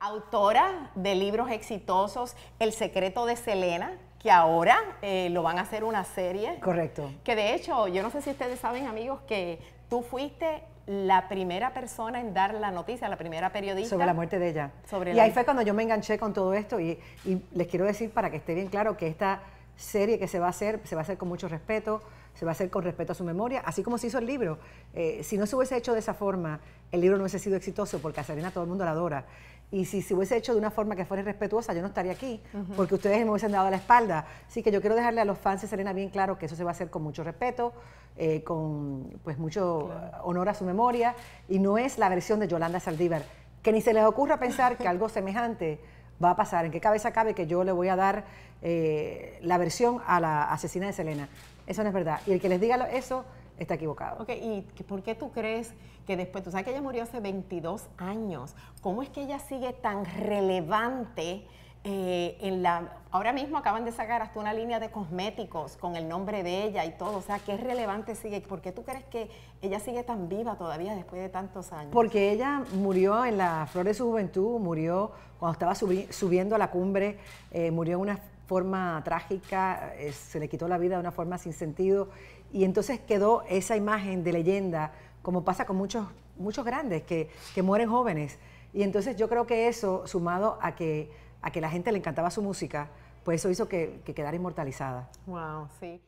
Autora de libros exitosos, El secreto de Selena, que ahora eh, lo van a hacer una serie. Correcto. Que de hecho, yo no sé si ustedes saben, amigos, que tú fuiste la primera persona en dar la noticia, la primera periodista. Sobre la muerte de ella. Sobre y ahí fue cuando yo me enganché con todo esto y, les quiero decir para que esté bien claro que esta serie que se va a hacer, se va a hacer con mucho respeto, se va a hacer con respeto a su memoria, así como se hizo el libro. Eh, si no se hubiese hecho de esa forma, el libro no hubiese sido exitoso porque a Selena todo el mundo la adora. Y si se hubiese hecho de una forma que fuera respetuosa, yo no estaría aquí, porque ustedes me hubiesen dado la espalda. Así que yo quiero dejarle a los fans de Selena bien claro que eso se va a hacer con mucho respeto, eh, con pues mucho honor a su memoria, y no es la versión de Yolanda Saldívar. Que ni se les ocurra pensar que algo semejante va a pasar. ¿En qué cabeza cabe que yo le voy a dar eh, la versión a la asesina de Selena? Eso no es verdad. Y el que les diga eso está equivocado. Ok, ¿y por qué tú crees que después, tú sabes que ella murió hace 22 años, ¿cómo es que ella sigue tan relevante? Eh, en la, ahora mismo acaban de sacar hasta una línea de cosméticos con el nombre de ella y todo. O sea, ¿qué relevante sigue? ¿Por qué tú crees que ella sigue tan viva todavía después de tantos años? Porque ella murió en la flor de su juventud, murió cuando estaba subiendo a la cumbre, eh, murió en una forma trágica, eh, se le quitó la vida de una forma sin sentido y entonces quedó esa imagen de leyenda, como pasa con muchos, muchos grandes que, mueren jóvenes. Y entonces yo creo que eso, sumado a que, a que la gente le encantaba su música, pues eso hizo que, que quedara inmortalizada. Wow, sí.